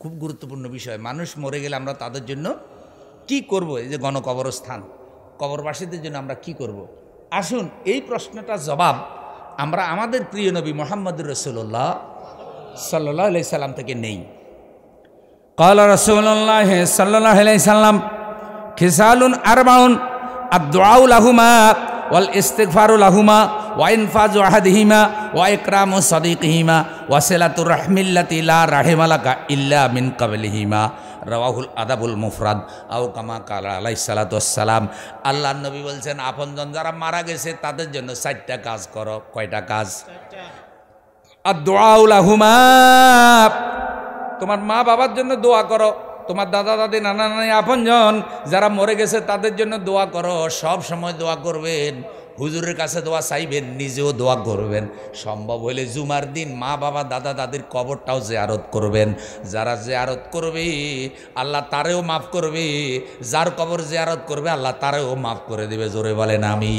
খুব গুরুত্বপূর্ণ বিষয় মানুষ মরে গেলে আমরা তাদের জন্য কি করব এই যে গণকবরস্থান কবরবাসীদের জন্য আমরা কি করব। আসুন এই প্রশ্নটার জবাব আমরা আমাদের প্রিয় নবী মোহাম্মদ রসুল্লাহ সাল্লাহ আলি সাল্লাম থেকে নেই قال রসুল্লাহ সাল্লাহ صلى الله عليه وسلم خصال أربع الدعاء لهما والاستغفار لهما ওয়াইন ফাজ ওয়াইনফাজ ওয়াহাদহিমা ওয়াইকরাম ও সদিকহিমা ওয়াসেলাতুর রহমিল্লাতিলা রাহেমালাকা ইল্লা মিন হিমা রওয়াহুল আদাবুল মুফরাদ আউ কামা কাল আলাই সালাতাম আল্লাহ নবী বলছেন আপনজন যারা মারা গেছে তাদের জন্য চারটা কাজ করো কয়টা কাজ আর দোয়াউল আহুমা তোমার মা বাবার জন্য দোয়া করো তোমার দাদা দাদি নানা নানি আপনজন যারা মরে গেছে তাদের জন্য দোয়া করো সব সময় দোয়া করবেন হুজুরের কাছে দোয়া চাইবেন নিজেও দোয়া করবেন সম্ভব হলে জুমার দিন মা বাবা দাদা দাদির কবরটাও যে আরত করবেন যারা যে আরত করবে আল্লাহ তারেও মাফ করবে যার কবর যে আরত করবে আল্লাহ তারেও মাফ করে দেবে জোরে বলেন আমি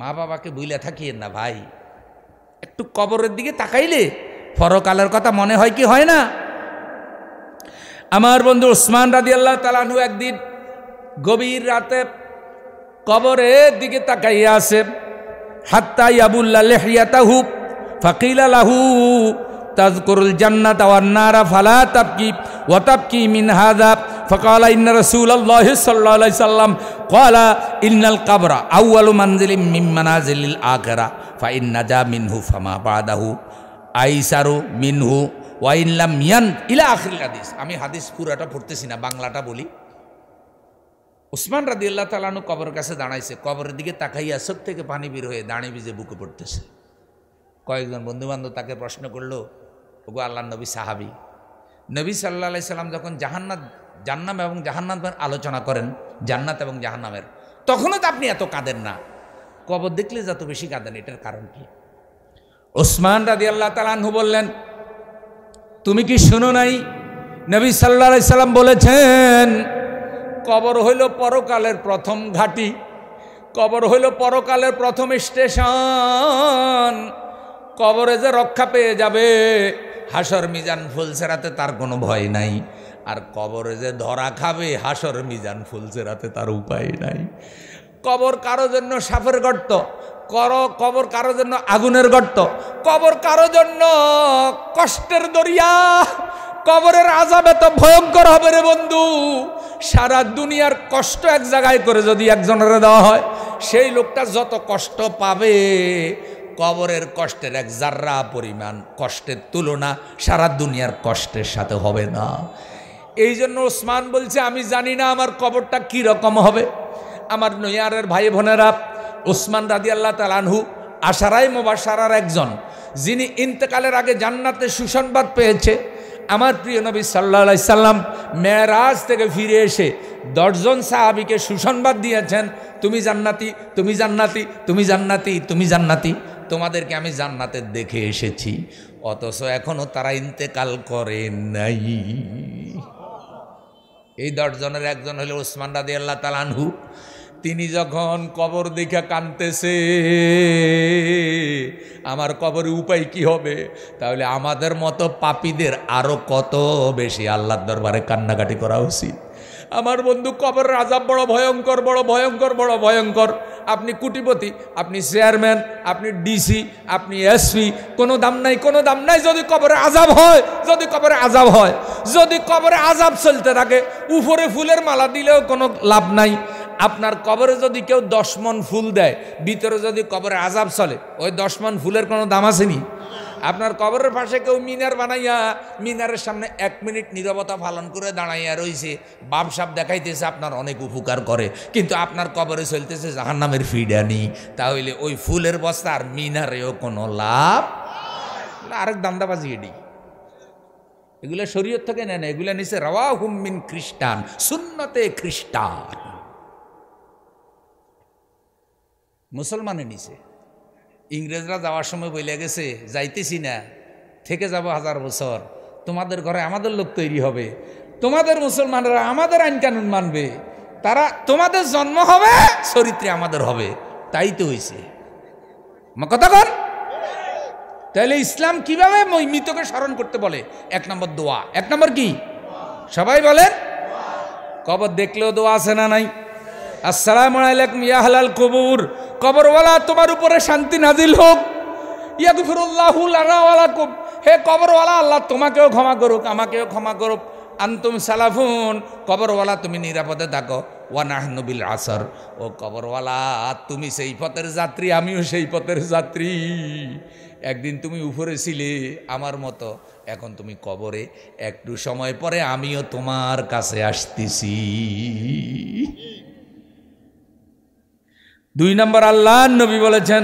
মা বাবাকে বুইলে থাকিয়েন না ভাই একটু কবরের দিকে তাকাইলে ফরকালের কথা মনে হয় কি হয় না আমার বন্ধু উসমান রাজি আল্লাহ তালানহু একদিন গভীর রাতে কবরের দিকে তাকাইয়া আছে হাত্তা ইয়াবুল্লা লেহিয়া তাহু ফকিলা লাহু তাজকুরুল জান্নাত আওয়ার নারা ফালা তাবকি ওয়া তাবকি মিন হাযা فقال إن رسول الله صلى الله عليه وسلم قال إن القبر أول منزل من منازل الآخرة فإن نجا منه فما بعده আইসার মিনহু ওয়াইনলাম ইয়ান ইলা আখিল হাদিস আমি হাদিস পুরাটা পড়তেছি না বাংলাটা বলি উসমান রাদি আল্লাহ তালানু কবর কাছে দাঁড়াইছে কবরের দিকে তাকাইয়া চোখ থেকে পানি বের হয়ে দাঁড়িয়ে ভিজে বুকে পড়তেছে কয়েকজন বন্ধুবান্ধব তাকে প্রশ্ন করলো ওগো আল্লাহ নবী সাহাবি নবী সাল্লা সাল্লাম যখন জাহান্নাত জান্নাম এবং জাহান্নামের আলোচনা করেন জান্নাত এবং জাহান্নামের তখনও তো আপনি এত কাঁদেন না কবর দেখলে যত বেশি কাঁদেন এটার কারণ কি ওসমান রাদি আল্লাহ তালানহু বললেন তুমি কি শুনো নাই নবী সাল্লা সাল্লাম বলেছেন কবর হইল পরকালের প্রথম ঘাটি কবর হইল পরকালের প্রথম স্টেশন কবরে যে রক্ষা পেয়ে যাবে হাসর মিজান ফুলসেরাতে তার কোনো ভয় নাই আর কবরে যে ধরা খাবে হাসর মিজান ফুল ফুলসেরাতে তার উপায় নাই কবর কারো জন্য সাফের গর্ত কর কবর কারো জন্য আগুনের গর্ত কবর কারো জন্য কষ্টের দরিয়া কবরের আজাব এত ভয়ঙ্কর হবে রে বন্ধু সারা দুনিয়ার কষ্ট এক জায়গায় করে যদি একজনের দেওয়া হয় সেই লোকটা যত কষ্ট পাবে কবরের কষ্টের এক জার্রা পরিমাণ কষ্টের তুলনা সারা দুনিয়ার কষ্টের সাথে হবে না এই জন্য ওসমান বলছে আমি জানি না আমার কবরটা কি রকম হবে আমার নৈয়ারের ভাই বোনেরা ওসমান রাদি আল্লাহ তালানহু আশারাই মোবাসারার একজন যিনি ইন্তেকালের আগে জান্নাতে সুসংবাদ পেয়েছে আমার প্রিয় নবী সাল্লা সাল্লাম মেয়ারাজ থেকে ফিরে এসে দশজন সাহাবিকে সুসংবাদ দিয়েছেন তুমি জান্নাতি তুমি জান্নাতি তুমি জান্নাতি তুমি জান্নাতি তোমাদেরকে আমি জান্নাতে দেখে এসেছি অথচ এখনও তারা ইন্তেকাল করে নাই এই দশজনের একজন হলো ওসমান রাদি আল্লাহ তালানহু তিনি যখন কবর দেখে কানতেছে আমার কবরে উপায় কি হবে তাহলে আমাদের মতো পাপীদের আরও কত বেশি আল্লাহর দরবারে কান্নাকাটি করা উচিত আমার বন্ধু কবর রাজা বড় ভয়ঙ্কর বড় ভয়ঙ্কর বড় ভয়ঙ্কর আপনি কুটিপতি আপনি চেয়ারম্যান আপনি ডিসি আপনি এসপি কোনো দাম নাই কোনো দাম নাই যদি কবরে আজাব হয় যদি কবরে আজাব হয় যদি কবরে আজাব চলতে থাকে উপরে ফুলের মালা দিলেও কোনো লাভ নাই আপনার কবরে যদি কেউ দশ মন ফুল দেয় ভিতরে যদি কবরে আজাব চলে ওই দশ মন ফুলের কোনো দাম আসেনি আপনার কবরের পাশে কেউ মিনার বানাইয়া মিনারের সামনে এক মিনিট নিরবতা পালন করে দাঁড়াইয়া রয়েছে বাপসাপ দেখাইতেছে আপনার অনেক উপকার করে কিন্তু আপনার কবরে চলতেছে জাহান নামের ফিডানি তাহলে ওই ফুলের বস্তা আর মিনারেও কোনো লাভ আরেক দান্দাবাজি এটি এগুলো শরীয়ত থেকে নেয় না এগুলো নিচে রওয়া হুম্মিন খ্রিস্টান সুন্নতে খ্রিস্টান মুসলমানে নিছে ইংরেজরা যাওয়ার সময় বইলে গেছে যাইতেছি না থেকে যাব হাজার বছর তোমাদের ঘরে আমাদের লোক তৈরি হবে তোমাদের মুসলমানরা আমাদের আইন কানুন মানবে তারা তোমাদের জন্ম হবে চরিত্রে আমাদের হবে তাই তো হয়েছে কথা কর তাহলে ইসলাম কিভাবে মৃতকে স্মরণ করতে বলে এক নম্বর দোয়া এক নম্বর কি সবাই বলেন কবর দেখলেও দোয়া আছে না নাই আসসালাম আলাইকুম ইয়াহাল কবুর কবরওয়ালা তোমার উপরে শান্তি নাজিল হোক ইয়াদুফিরুল্লাহুলানাওয়ালাকুম হে কবরওয়ালা আল্লাহ তোমাকেও ক্ষমা করুক আমাকেও ক্ষমা করুক আন্তুম সালাফুন কবরওয়ালা তুমি নিরাপদে থাকো ওয়ানাহনবিল আসর ও কবরওয়ালা তুমি সেই পথের যাত্রী আমিও সেই পথের যাত্রী একদিন তুমি উপরে ছিলে আমার মতো এখন তুমি কবরে একটু সময় পরে আমিও তোমার কাছে আসতেছি দুই নম্বর আল্লাহ নবী বলেছেন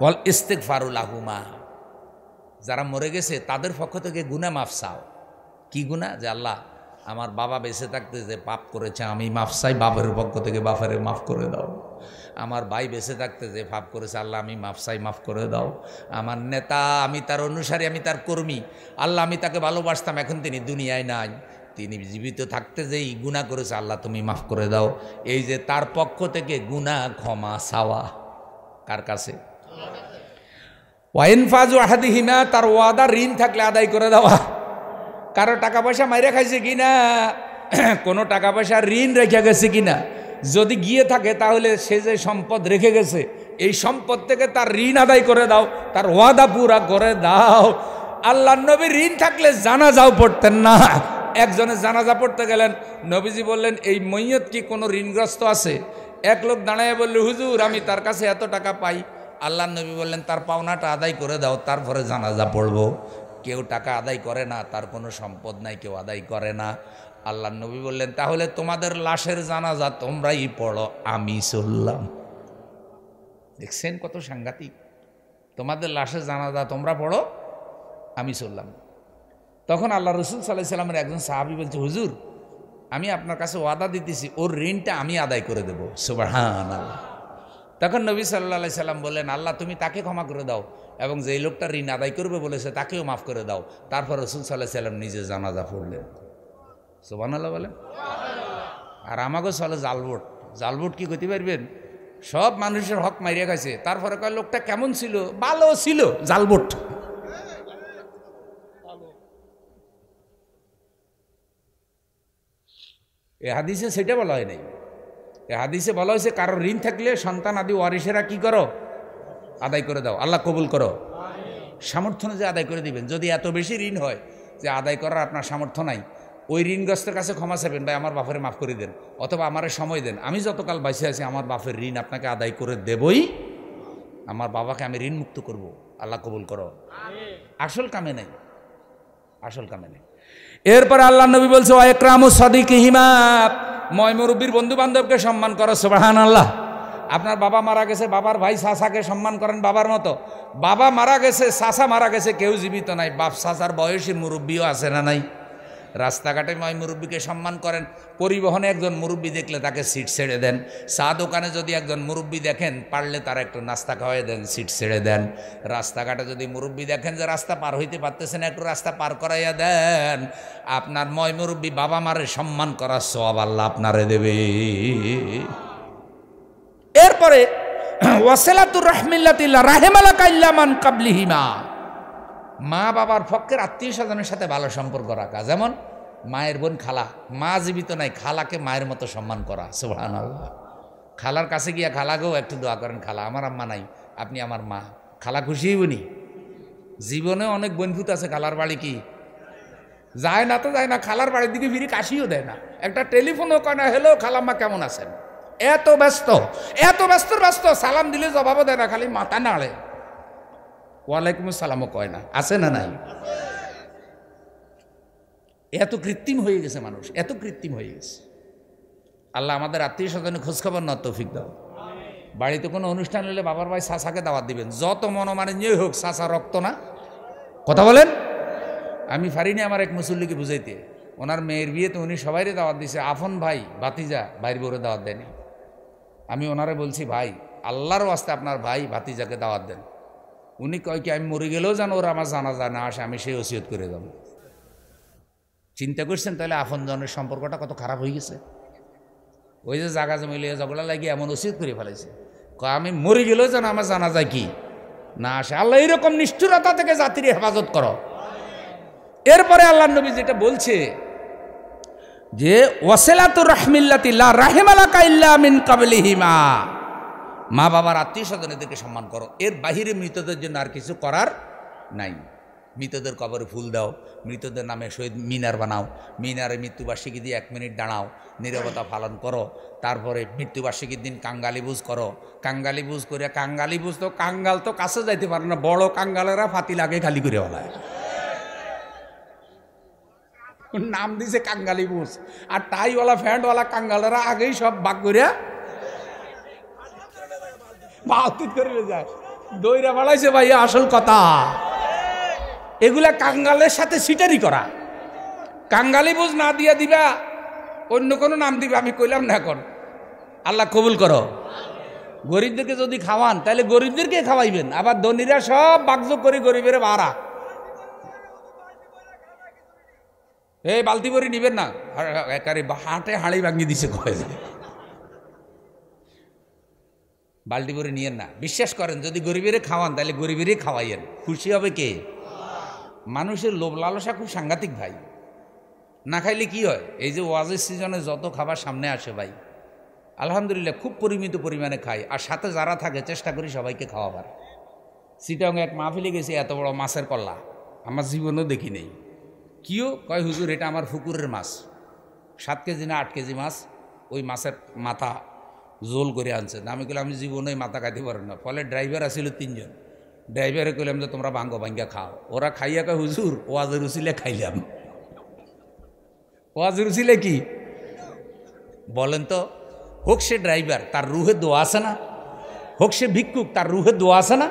বল ইস্তেক ফারুল আহুমা যারা মরে গেছে তাদের পক্ষ থেকে গুনা মাফ চাও কি গুণা যে আল্লাহ আমার বাবা বেঁচে থাকতে যে পাপ করেছে আমি মাফ চাই বাপের পক্ষ থেকে বাপের মাফ করে দাও আমার ভাই বেঁচে থাকতে যে পাপ করেছে আল্লাহ আমি মাফ চাই মাফ করে দাও আমার নেতা আমি তার অনুসারী আমি তার কর্মী আল্লাহ আমি তাকে ভালোবাসতাম এখন তিনি দুনিয়ায় নাই তিনি জীবিত থাকতে যেই গুণা করেছে আল্লাহ তুমি মাফ করে দাও এই যে তার পক্ষ থেকে গুণা ক্ষমা সাওয়া কার কাছে ওয়াইন ওয়াইনফাজ হিমা তার ওয়াদা ঋণ থাকলে আদায় করে দেওয়া কারো টাকা পয়সা মাইরে খাইছে কিনা কোনো টাকা পয়সা ঋণ রেখে গেছে কিনা যদি গিয়ে থাকে তাহলে সে যে সম্পদ রেখে গেছে এই সম্পদ থেকে তার ঋণ আদায় করে দাও তার ওয়াদা পুরা করে দাও আল্লাহ নবী ঋণ থাকলে জানা যাও পড়তেন না একজনের জানাজা পড়তে গেলেন নবীজি বললেন এই মৈয়ত কি কোনো ঋণগ্রস্ত আছে এক লোক দাঁড়ায় বলল হুজুর আমি তার কাছে এত টাকা পাই আল্লাহ নবী বললেন তার পাওনাটা আদায় করে দাও তারপরে জানাজা পড়বো কেউ টাকা আদায় করে না তার কোনো সম্পদ নাই কেউ আদায় করে না আল্লাহ নবী বললেন তাহলে তোমাদের লাশের জানাজা তোমরাই পড়ো আমি চললাম দেখছেন কত সাংঘাতিক তোমাদের লাশের জানাজা তোমরা পড়ো আমি চললাম তখন আল্লাহ রসুল সাল্লাহ সাল্লামের একজন সাহাবি বলছে হুজুর আমি আপনার কাছে ওয়াদা দিতেছি ওর ঋণটা আমি আদায় করে দেবো সুবাহান আল্লাহ তখন নবী সাল্লা সাল্লাম বললেন আল্লাহ তুমি তাকে ক্ষমা করে দাও এবং যেই লোকটা ঋণ আদায় করবে বলেছে তাকেও মাফ করে দাও তারপর রসুল সাল্লাহ সাল্লাম নিজে জানাজা পড়লেন সুবাহ আল্লাহ বলেন আর আমাকেও চলে জালবোট জালবোট কি করতে পারবেন সব মানুষের হক মারিয়া গেছে তারপরে কয় লোকটা কেমন ছিল ভালো ছিল জালবোট এ হাদিসে সেটা বলা হয় নাই এ হাদিসে বলা হয়েছে কারো ঋণ থাকলে সন্তান আদি ওয়ারিসেরা কি করো আদায় করে দাও আল্লাহ কবুল করো সামর্থ্য যে আদায় করে দিবেন যদি এত বেশি ঋণ হয় যে আদায় করার আপনার সামর্থ্য নাই ওই ঋণগ্রস্তের কাছে ক্ষমা চাবেন ভাই আমার বাপের মাফ করে দেন অথবা আমারে সময় দেন আমি যতকাল বাইসে আছি আমার বাপের ঋণ আপনাকে আদায় করে দেবই আমার বাবাকে আমি ঋণ মুক্ত করব আল্লাহ কবুল করো আসল কামে নেই আসল কামে নেই এরপর আল্লাহ নবী বলছে ওয়েকরামু সদিক হিমাপ ময় মুরব্বীর বন্ধু বান্ধবকে সম্মান করো সোবাহান আল্লাহ আপনার বাবা মারা গেছে বাবার ভাই সাসাকে সম্মান করেন বাবার মতো বাবা মারা গেছে সাসা মারা গেছে কেউ জীবিত নাই বাপ সাসার বয়সী মুরব্বীও আছে না নাই রাস্তাঘাটে ময় মুরব্বীকে সম্মান করেন পরিবহনে একজন মুরব্বী দেখলে তাকে সিট ছেড়ে দেন চা দোকানে যদি একজন মুরব্বী দেখেন পারলে তারা একটু নাস্তা খাওয়াই দেন সিট ছেড়ে দেন রাস্তাঘাটে যদি মুরব্বী দেখেন যে রাস্তা পার হইতে পারতেছেন একটু রাস্তা পার করাইয়া দেন আপনার ময় মুরব্বী বাবা মারে সম্মান করার সব আল্লাহ আপনারে দেবে এরপরে ওয়াসেলাতুর রহমিল্লাতিল্লা রাহেমালা কাল্লামান কাবলিহিমা মা বাবার পক্ষের আত্মীয় স্বজনের সাথে ভালো সম্পর্ক রাখা যেমন মায়ের বোন খালা মা জীবিত নাই খালাকে মায়ের মতো সম্মান করা সুহান আল্লাহ খালার কাছে গিয়া খালাকেও একটু দোয়া করেন খালা আমার আম্মা নাই আপনি আমার মা খালা খুশি বনি জীবনে অনেক বন্ধুত আছে খালার বাড়ি কি যায় না তো যায় না খালার বাড়ির দিকে ফিরি কাশিও দেয় না একটা টেলিফোনও করে না হ্যালো খালাম্মা কেমন আছেন এত ব্যস্ত এত ব্যস্ত ব্যস্ত সালাম দিলে জবাবও দেয় না খালি মাথা নাড়ে ওয়ালাইকুম সালামও কয় না আছে না নাই এত কৃত্রিম হয়ে গেছে মানুষ এত কৃত্রিম হয়ে গেছে আল্লাহ আমাদের আত্মীয় স্বজনের খোঁজখবর না তৌফিক দাও বাড়িতে কোনো অনুষ্ঠান হলে বাবার ভাই সাসাকে দাওয়াত দিবেন যত মনোমানিন্যই হোক সাসা রক্ত না কথা বলেন আমি ফারিনি আমার এক মুসল্লিকে বুঝাইতে ওনার মেয়ের বিয়েতে উনি সবাইরে দাওয়াত দিছে আফন ভাই ভাতিজা বাইর বউরে দাওয়াত দেয়নি আমি ওনারে বলছি ভাই আল্লাহর আস্তে আপনার ভাই ভাতিজাকে দাওয়াত দেন উনি কয় কি আমি মরে গেলেও যেন ওরা আমার জানা যায় না আসে আমি সেই ওসিয়ত করে দেবো চিন্তা করছেন তাহলে আপনজনের সম্পর্কটা কত খারাপ হয়ে গেছে ওই যে জাগা জমিলে জগলা লাগে এমন উচিত করে ফেলেছে আমি মরে গেলেও যেন আমার জানা যায় কি না আসে আল্লাহ এইরকম নিষ্ঠুরতা থেকে জাতির হেফাজত করো এরপরে আল্লাহ নবী যেটা বলছে যে ওয়াসেলাতুর রাহমিল্লাতিল্লা রাহেমালাকা কাইল্লা মিন কাবলিহিমা মা বাবার আত্মীয় স্বজনেদেরকে সম্মান করো এর বাহিরে মৃতদের জন্য আর কিছু করার নাই মৃতদের কবরে ফুল দাও মৃতদের নামে শহীদ মিনার বানাও মিনারে মৃত্যুবার্ষিকী দিয়ে এক মিনিট দাঁড়াও নিরবতা পালন করো তারপরে মৃত্যুবার্ষিকীর দিন বুঝ করো বুঝ করে বুঝ তো কাঙ্গাল তো কাছে যাইতে পারে না বড় কাঙ্গালেরা ফাতি লাগে খালি করে বলা নাম দিছে বুঝ আর টাইওয়ালা ফ্যান্টওয়ালা কাঙ্গালেরা আগেই সব বাক করে বাউতিত করে যায় দইরা বাড়াইছে ভাই আসল কথা এগুলা কাঙ্গালের সাথে সিটারি করা কাঙ্গালি বুঝ না দিয়া দিবা অন্য কোনো নাম দিবা আমি কইলাম না এখন আল্লাহ কবুল করো গরিবদেরকে যদি খাওয়ান তাহলে গরিবদেরকে খাওয়াইবেন আবার ধনীরা সব বাগজ করে গরিবের ভাড়া এই বালতি ভরি নিবেন না একারে হাটে হাঁড়ি ভাঙিয়ে দিছে কয়ে যায় বালতি ভরি নিয়েন না বিশ্বাস করেন যদি গরিবের খাওয়ান তাহলে গরিবেরই খাওয়াইয়েন খুশি হবে কে মানুষের লোভ লালসা খুব সাংঘাতিক ভাই না খাইলে কি হয় এই যে ওয়াজের সিজনে যত খাবার সামনে আসে ভাই আলহামদুলিল্লাহ খুব পরিমিত পরিমাণে খাই আর সাথে যারা থাকে চেষ্টা করি সবাইকে খাওয়াবার সিটাঙ্গে এক মাহফিলে গেছি এত বড় মাছের কল্লা আমার জীবনও দেখি নেই কিও কয় হুজুর এটা আমার ফুকুরের মাছ সাত কেজি না আট কেজি মাছ ওই মাছের মাথা জোল করে আনছে আমি গেলে আমি জীবনে মাথা খাইতে পারেন না ফলে ড্রাইভার আছিল তিনজন ড্রাইভারে কইলাম যে তোমরা বাঙ্গ বাঙ্গা খাও ওরা খাইয়া কয় হুজুর ওয়াজ রুসিলে খাইলাম ওয়াজ রুসিলে কি বলেন তো হোক সে ড্রাইভার তার রুহে দোয়া আছে না হোক সে ভিক্ষুক তার রুহে দোয়া আছে না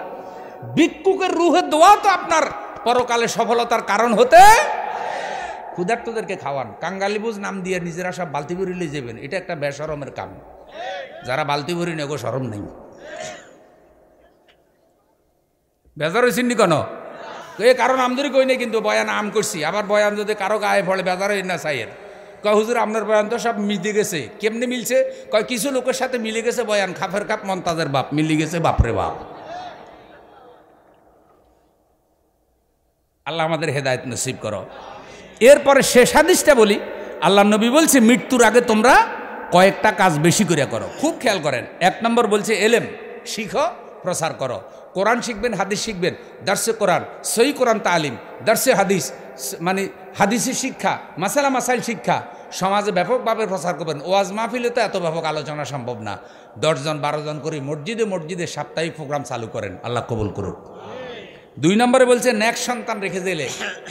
ভিক্ষুকের রুহে দোয়া তো আপনার পরকালে সফলতার কারণ হতে তোদেরকে খাওয়ান কাঙ্গালিবুজ নাম দিয়ে নিজেরা সব বালতি ভরি লিয়ে যাবেন এটা একটা বেসরমের কাম যারা বালতি ভরি নেগো সরম নেই বেজার হয়েছেন নি কেন এ কারো নাম ধরে কই নাই কিন্তু বয়ান আম করছি আবার বয়ান যদি কারো গায়ে ফলে বেজার হই না সাইয়ের কয় হুজুর আপনার বয়ান তো সব মিলে গেছে কেমনি মিলছে কয় কিছু লোকের সাথে মিলে গেছে বয়ান খাফের খাপ মন্তাজের বাপ মিলে গেছে বাপরে বাপ আল্লাহ আমাদের হেদায়ত নসিব করো এরপরে শেষ আদিশটা বলি আল্লাহ নবী বলছে মৃত্যুর আগে তোমরা কয়েকটা কাজ বেশি করে করো খুব খেয়াল করেন এক নম্বর বলছে এলেম শিখো প্রসার করো কোরআন শিখবেন হাদিস শিখবেন দার্সে কোরআন সই কোরআন তালিম দার্সে হাদিস মানে হাদিসের শিক্ষা মাসালা মাসাইল শিক্ষা সমাজে ব্যাপকভাবে প্রচার করবেন ওয়াজ মাহফিলে তো এত ব্যাপক আলোচনা সম্ভব না দশজন বারোজন করে মসজিদে মসজিদে সাপ্তাহিক প্রোগ্রাম চালু করেন আল্লাহ কবুল করুন দুই নম্বরে বলছে ন্যাক সন্তান রেখে দিলে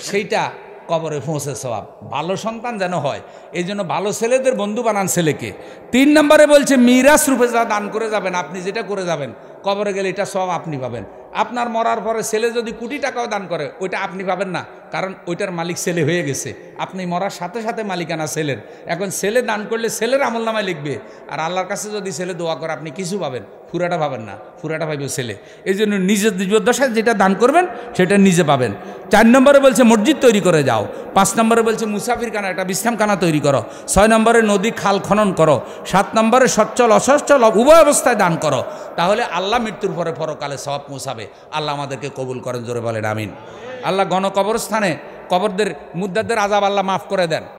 সেইটা কবরে পৌঁছে স্বভাব ভালো সন্তান যেন হয় এই জন্য ভালো ছেলেদের বন্ধু বানান ছেলেকে তিন নম্বরে বলছে মিরাস রূপে যা দান করে যাবেন আপনি যেটা করে যাবেন কবরে গেলে এটা সব আপনি পাবেন আপনার মরার পরে ছেলে যদি কোটি টাকাও দান করে ওইটা আপনি পাবেন না কারণ ওইটার মালিক ছেলে হয়ে গেছে আপনি মরার সাথে সাথে মালিকানা ছেলের এখন ছেলে দান করলে ছেলের আমল নামায় লিখবে আর আল্লাহর কাছে যদি ছেলে দোয়া করে আপনি কিছু পাবেন ফুরাটা পাবেন না ফুরাটা পাইবে ছেলে এই জন্য নিজের জীবদ্দশায় যেটা দান করবেন সেটা নিজে পাবেন চার নম্বরে বলছে মসজিদ তৈরি করে যাও পাঁচ নম্বরে বলছে মুসাফির কানা একটা বিশ্রামখানা তৈরি করো ছয় নম্বরে নদী খাল খনন করো সাত নম্বরে সচ্ছল অসচ্ছল উভয় অবস্থায় দান করো তাহলে আল্লাহ মৃত্যুর পরে পরকালে সব মুসাবে আল্লাহ আমাদেরকে কবুল করেন জোরে বলেন আমিন আল্লাহ গণকবরস্থানে কবরদের মুদ্রাদের আজাব আল্লাহ মাফ করে দেন